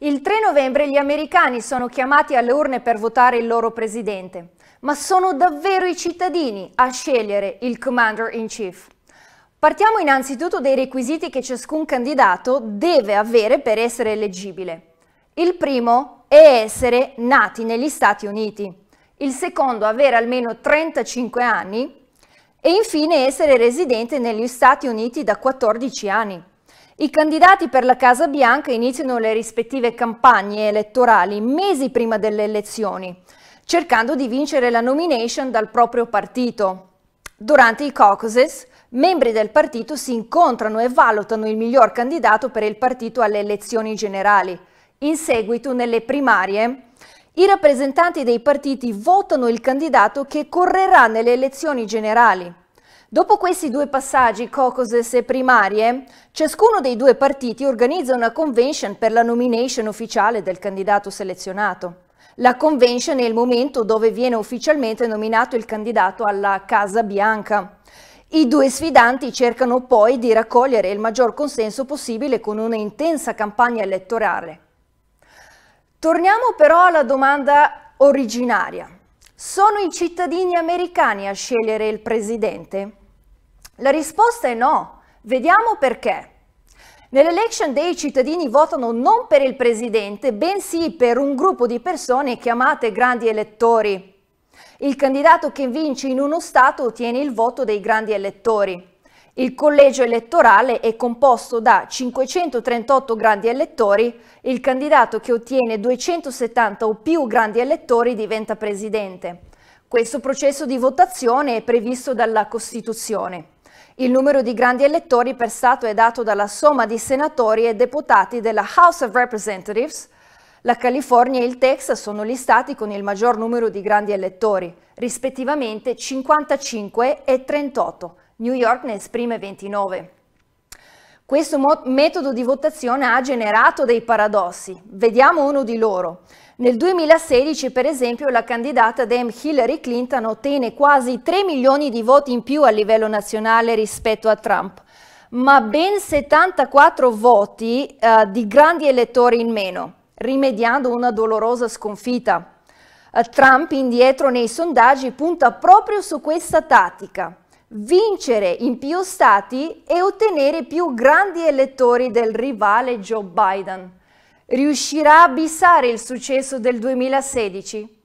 Il 3 novembre gli americani sono chiamati alle urne per votare il loro presidente, ma sono davvero i cittadini a scegliere il commander in chief. Partiamo innanzitutto dai requisiti che ciascun candidato deve avere per essere eleggibile. Il primo è essere nati negli Stati Uniti, il secondo avere almeno 35 anni e infine essere residente negli Stati Uniti da 14 anni. I candidati per la Casa Bianca iniziano le rispettive campagne elettorali mesi prima delle elezioni, cercando di vincere la nomination dal proprio partito. Durante i caucuses, membri del partito si incontrano e valutano il miglior candidato per il partito alle elezioni generali. In seguito, nelle primarie, i rappresentanti dei partiti votano il candidato che correrà nelle elezioni generali. Dopo questi due passaggi caucus e primarie, ciascuno dei due partiti organizza una convention per la nomination ufficiale del candidato selezionato. La convention è il momento dove viene ufficialmente nominato il candidato alla Casa Bianca. I due sfidanti cercano poi di raccogliere il maggior consenso possibile con un'intensa campagna elettorale. Torniamo però alla domanda originaria. Sono i cittadini americani a scegliere il presidente? La risposta è no. Vediamo perché. Nell'election day i cittadini votano non per il presidente, bensì per un gruppo di persone chiamate grandi elettori. Il candidato che vince in uno Stato ottiene il voto dei grandi elettori. Il collegio elettorale è composto da 538 grandi elettori, il candidato che ottiene 270 o più grandi elettori diventa presidente. Questo processo di votazione è previsto dalla Costituzione. Il numero di grandi elettori per Stato è dato dalla somma di senatori e deputati della House of Representatives. La California e il Texas sono gli stati con il maggior numero di grandi elettori, rispettivamente 55 e 38. New York ne esprime 29. Questo metodo di votazione ha generato dei paradossi. Vediamo uno di loro. Nel 2016, per esempio, la candidata Dame Hillary Clinton ottenne quasi 3 milioni di voti in più a livello nazionale rispetto a Trump, ma ben 74 voti eh, di grandi elettori in meno, rimediando una dolorosa sconfitta. Eh, Trump, indietro nei sondaggi, punta proprio su questa tattica vincere in più stati e ottenere più grandi elettori del rivale Joe Biden. Riuscirà a bissare il successo del 2016?